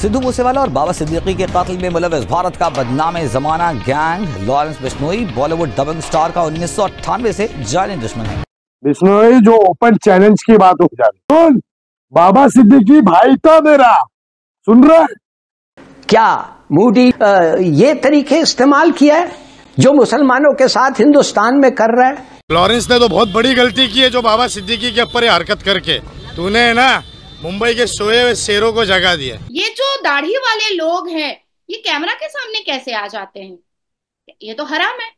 सिद्धू मूसेवाला और बाबा सिद्दीकी के कत्ल में मुलविस भारत का बदनाम जमाना gang Lawrence Bishnoi Bollywood Dabangg star का उन्नीस सौ अट्ठानवे से जाने दुश्मन है बिश्नोई जो ओपन चैलेंज की बात हो जाए बाबा सिद्दीकी भाई तो मेरा सुन रहा है क्या मूडी ये तरीके इस्तेमाल किया है जो मुसलमानों के साथ हिंदुस्तान में कर रहा है लॉरेंस ने तो बहुत बड़ी गलती की है जो बाबा सिद्दीकी के ऊपर हरकत करके तूने ना मुंबई के सोए हुए शेरों को जगा दिया ये दाढ़ी वाले लोग हैं ये कैमरा के सामने कैसे आ जाते हैं ये तो हराम है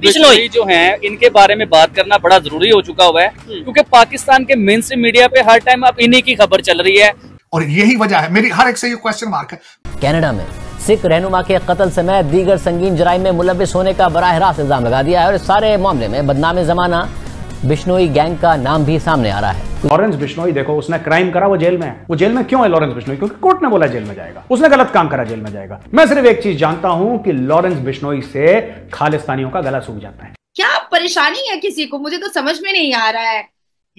बिश्नोई जो हैं इनके बारे में बात करना बड़ा जरूरी हो चुका हुआ है हम्म। क्योंकि पाकिस्तान के मेन स्ट्रीम मीडिया पे हर टाइम अब इन्हीं की खबर चल रही है और यही वजह है मेरी हर एक से ये क्वेश्चन मार्क है कैनेडा में सिख रहनुमा के कत्ल समेत दीगर संगीन जराइम में मुलविस होने का बराह रास्त इल्जाम लगा दिया है और सारे मामले में बदनाम जमाना बिश्नोई गैंग का नाम भी सामने आ रहा है लॉरेंस बिश्नोई देखो उसने क्राइम करा वो जेल में है वो जेल में क्यों है लॉरेंस बिश्नोई क्योंकि कोर्ट ने बोला जेल में जाएगा उसने गलत काम करा जेल में जाएगा मैं सिर्फ एक चीज जानता हूं कि लॉरेंस बिश्नोई से खालिस्तानियों का गला सूख जाता है क्या परेशानी है किसी को मुझे तो समझ में नहीं आ रहा है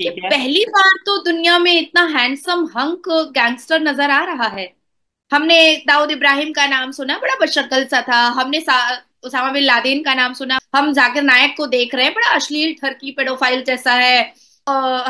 पहली बार तो दुनिया में इतना हैंडसम हंक गैंगस्टर नजर आ रहा है हमने दाऊद इब्राहिम का नाम सुना बड़ा बशक्कल सा था हमने उसामा बिन लादेन का नाम सुना हम जाकिर नायक को देख रहे हैं बड़ा अश्लील ठरकी पेडोफाइल जैसा है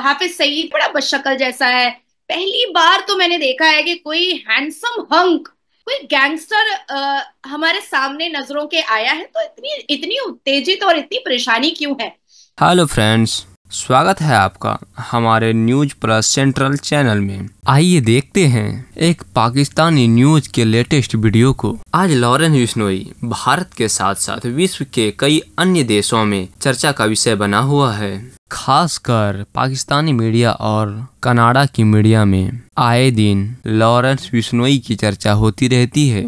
हाफिज सईद बड़ा बशकल जैसा है पहली बार तो मैंने देखा है कि कोई हैंडसम हंक कोई गैंगस्टर हमारे सामने नजरों के आया है तो इतनी इतनी उत्तेजित और इतनी परेशानी क्यों है हेलो फ्रेंड्स स्वागत है आपका हमारे न्यूज प्लस सेंट्रल चैनल में आइए देखते हैं एक पाकिस्तानी न्यूज के लेटेस्ट वीडियो को आज लॉरेंस बिश्नोई भारत के साथ साथ विश्व के कई अन्य देशों में चर्चा का विषय बना हुआ है खासकर पाकिस्तानी मीडिया और कनाडा की मीडिया में आए दिन लॉरेंस बिश्नोई की चर्चा होती रहती है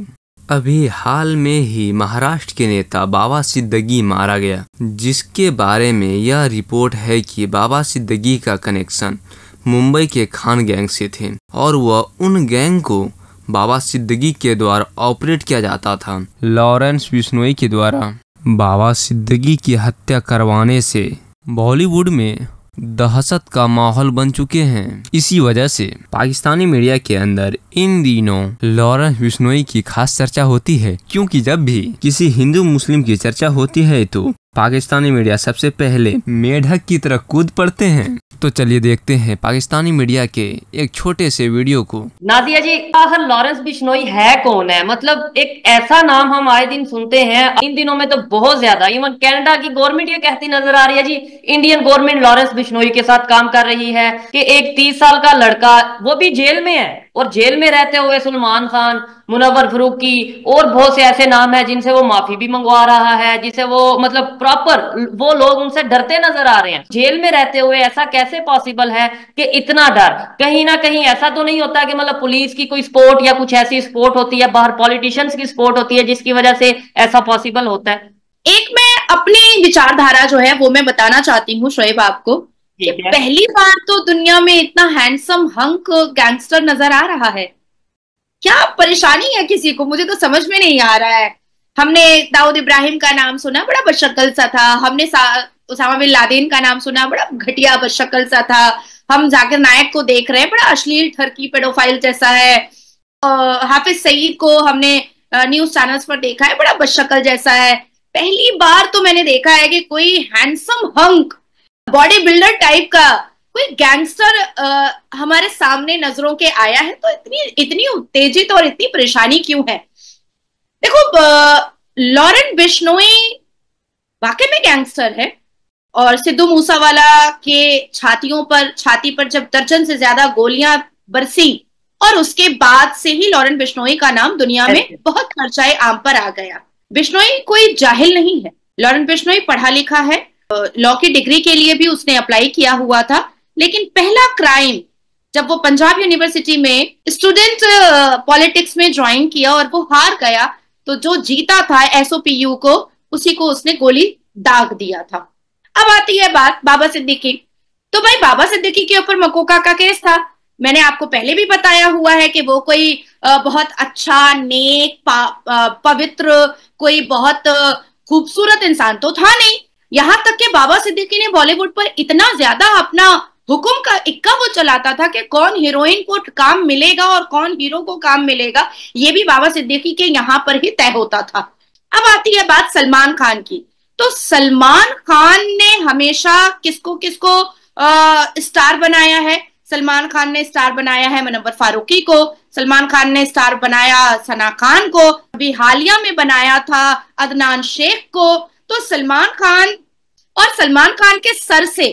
अभी हाल में ही महाराष्ट्र के नेता बाबा सिद्दगी मारा गया जिसके बारे में यह रिपोर्ट है कि बाबा सिद्दगी का कनेक्शन मुंबई के खान गैंग से थे और वह उन गैंग को बाबा सिद्दगी के द्वारा ऑपरेट किया जाता था लॉरेंस बिश्नोई के द्वारा बाबा सिद्दगी की हत्या करवाने से बॉलीवुड में दहशत का माहौल बन चुके हैं इसी वजह से पाकिस्तानी मीडिया के अंदर इन दिनों लॉरेंस बिश्नोई की खास चर्चा होती है क्योंकि जब भी किसी हिंदू मुस्लिम की चर्चा होती है तो पाकिस्तानी मीडिया सबसे पहले मेढक की तरह कूद पड़ते हैं तो चलिए देखते हैं पाकिस्तानी मीडिया के एक छोटे से वीडियो को नादिया जी आखिर लॉरेंस बिश्नोई है कौन है मतलब एक ऐसा नाम हम आए दिन सुनते हैं इन दिनों में तो बहुत ज्यादा इवन कनाडा की गवर्नमेंट ये कहती नजर आ रही है जी इंडियन गवर्नमेंट लॉरेंस बिश्नोई के साथ काम कर रही है की एक तीस साल का लड़का वो भी जेल में है और जेल में रहते हुए सलमान खान मुनवर फरूकी और बहुत से ऐसे नाम है जिनसे वो माफी भी मंगवा रहा है जिसे वो मतलब प्रॉपर वो लोग उनसे डरते नजर आ रहे हैं जेल में रहते हुए ऐसा कैसे पॉसिबल है कि इतना डर कहीं ना कहीं ऐसा तो नहीं होता कि मतलब पुलिस की कोई सपोर्ट या कुछ ऐसी सपोर्ट होती है बाहर पॉलिटिशियंस की सपोर्ट होती है जिसकी वजह से ऐसा पॉसिबल होता है एक मैं अपनी विचारधारा जो है वो मैं बताना चाहती हूँ शोएब आपको पहली बार तो दुनिया में इतना हैंडसम हंक गैंगस्टर नजर आ रहा है क्या परेशानी है किसी को मुझे तो समझ में नहीं आ रहा है हमने दाऊद इब्राहिम का नाम सुना बड़ा बशक्ल सा था हमने उसामा बिन लादेन का नाम सुना बड़ा घटिया बशक्ल सा था हम जाकिर नायक को देख रहे हैं बड़ा अश्लील ठरकी पेडोफाइल जैसा है हाफिज सईद को हमने न्यूज चैनल्स पर देखा है बड़ा बशक्ल जैसा है पहली बार तो मैंने देखा है कि कोई handsome hunk body builder type का कोई गैंगस्टर हमारे सामने नजरों के आया है तो इतनी इतनी उत्तेजित और इतनी परेशानी क्यों है देखो लॉरेन बिश्नोई वाकई में गैंगस्टर है और सिद्धू मूसावाला के छातियों पर छाती पर जब दर्जन से ज्यादा गोलियां बरसी और उसके बाद से ही लॉरेन बिश्नोई का नाम दुनिया में बहुत खर्चाए आम पर आ गया बिश्नोई कोई जाहिल नहीं है लॉरेन बिश्नोई पढ़ा लिखा है लॉ की डिग्री के लिए भी उसने अप्लाई किया हुआ था लेकिन पहला क्राइम जब वो पंजाब यूनिवर्सिटी में स्टूडेंट पॉलिटिक्स में ज्वाइन किया और वो हार गया तो जो जीता था एसओपीयू को उसी को उसने गोली दाग दिया था अब आती है बात बाबा सिद्दीकी तो भाई बाबा सिद्दीकी के ऊपर मकोका का केस था मैंने आपको पहले भी बताया हुआ है कि वो कोई बहुत अच्छा नेक पवित्र कोई बहुत खूबसूरत इंसान तो था नहीं यहाँ तक कि बाबा सिद्दीकी ने बॉलीवुड पर इतना ज्यादा अपना हुक्म का इक्का वो चलाता था कि कौन हीरोइन को काम मिलेगा और कौन हीरो को काम मिलेगा ये भी बाबा सिद्दीकी के यहाँ पर ही तय होता था अब आती है बात सलमान खान की तो सलमान खान ने हमेशा किसको किसको आ, स्टार बनाया है सलमान खान ने स्टार बनाया है मनवर फारूकी को सलमान खान ने स्टार बनाया सना खान को अभी हालिया में बनाया था अदनान शेख को तो सलमान खान और सलमान खान के सर से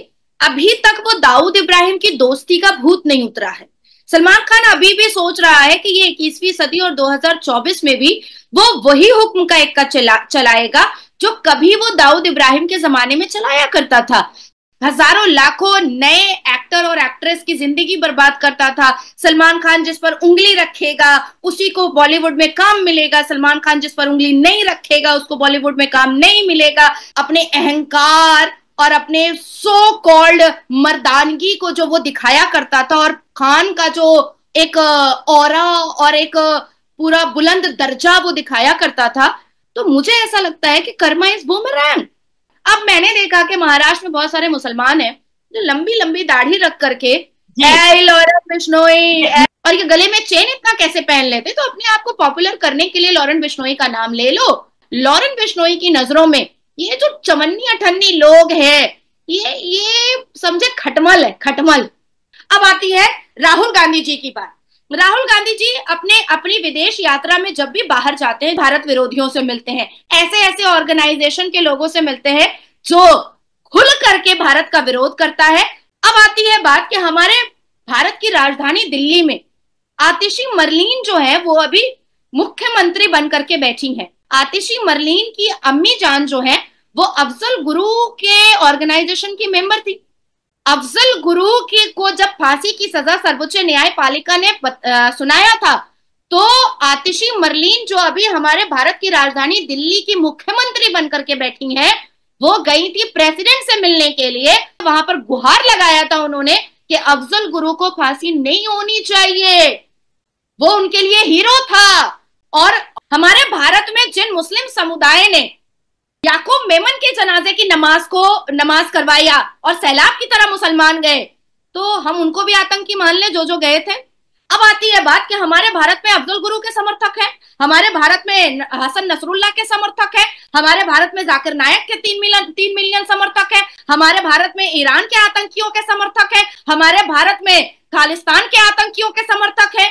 अभी तक वो दाऊद इब्राहिम की दोस्ती का भूत नहीं उतरा है सलमान खान अभी भी सोच रहा है कि ये इक्कीसवीं सदी और 2024 में भी वो वही हुक्म का का चला, चलाएगा जो कभी वो दाऊद इब्राहिम के जमाने में चलाया करता था हजारों लाखों नए एक्टर और एक्ट्रेस की जिंदगी बर्बाद करता था सलमान खान जिस पर उंगली रखेगा उसी को बॉलीवुड में काम मिलेगा सलमान खान जिस पर उंगली नहीं रखेगा उसको बॉलीवुड में काम नहीं मिलेगा अपने अहंकार और अपने सो कॉल्ड मर्दानगी को जो वो दिखाया करता था और खान का जो एक और और एक पूरा बुलंद दर्जा वो दिखाया करता था तो मुझे ऐसा लगता है कि कर्मा इज बूमरैंग अब मैंने देखा कि महाराष्ट्र में बहुत सारे मुसलमान हैं जो लंबी लंबी दाढ़ी रख करके बिश्नोई और ये गले में चेन इतना कैसे पहन लेते तो अपने आप को पॉपुलर करने के लिए लॉरेन बिश्नोई का नाम ले लो लॉरेंट बिश्नोई की नजरों में ये जो चमन्नी अठन्नी लोग हैं ये ये समझे खटमल है खटमल अब आती है राहुल गांधी जी की बात राहुल गांधी जी अपने अपनी विदेश यात्रा में जब भी बाहर जाते हैं भारत विरोधियों से मिलते हैं ऐसे ऐसे ऑर्गेनाइजेशन के लोगों से मिलते हैं जो खुल करके भारत का विरोध करता है अब आती है बात कि हमारे भारत की राजधानी दिल्ली में आतिशी मरलीन जो है वो अभी मुख्यमंत्री बन करके बैठी है आतिशी मरलीन की अम्मी जान जो है वो अफजल गुरु के ऑर्गेनाइजेशन की मेंबर थी अफजल गुरु की को जब फांसी की सजा सर्वोच्च न्यायपालिका ने पत, आ, सुनाया था तो आतिशी मरलीन जो अभी हमारे भारत की राजधानी दिल्ली की मुख्यमंत्री बनकर के बैठी है वो गई थी प्रेसिडेंट से मिलने के लिए वहां पर गुहार लगाया था उन्होंने कि अफजल गुरु को फांसी नहीं होनी चाहिए वो उनके लिए हीरो था और हमारे भारत में जिन मुस्लिम समुदाय ने याकूब मेमन के जनाजे की नमाज को नमाज करवाया और सैलाब की तरह मुसलमान गए तो हम उनको भी आतंकी मान ले जो जो गए थे अब आती है बात कि हमारे भारत में अब्दुल गुरु के समर्थक हैं हमारे भारत में हसन नसरुल्ला के समर्थक हैं हमारे भारत में जाकिर नायक के तीन मिलियन तीन मिलियन समर्थक हैं हमारे भारत में ईरान के आतंकियों के समर्थक हैं हमारे भारत में खालिस्तान के आतंकियों के समर्थक हैं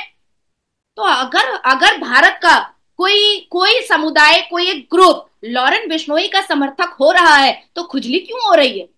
तो अगर अगर भारत का कोई कोई समुदाय कोई एक ग्रुप लॉरेंट बिश्नोई का समर्थक हो रहा है तो खुजली क्यों हो रही है